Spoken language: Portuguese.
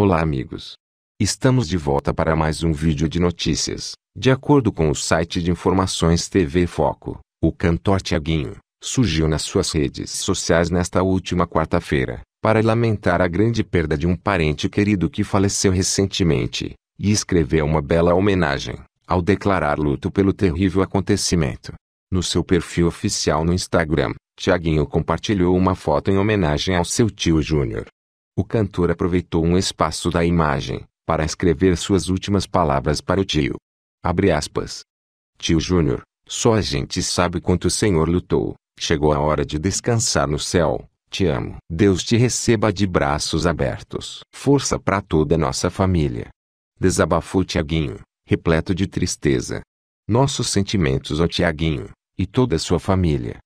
Olá amigos! Estamos de volta para mais um vídeo de notícias. De acordo com o site de informações TV Foco, o cantor Tiaguinho surgiu nas suas redes sociais nesta última quarta-feira para lamentar a grande perda de um parente querido que faleceu recentemente e escreveu uma bela homenagem ao declarar luto pelo terrível acontecimento. No seu perfil oficial no Instagram, Tiaguinho compartilhou uma foto em homenagem ao seu tio Júnior o cantor aproveitou um espaço da imagem para escrever suas últimas palavras para o tio. Abre aspas. Tio Júnior, só a gente sabe quanto o Senhor lutou. Chegou a hora de descansar no céu. Te amo. Deus te receba de braços abertos. Força para toda a nossa família. Desabafou Tiaguinho, repleto de tristeza. Nossos sentimentos ao Tiaguinho e toda a sua família.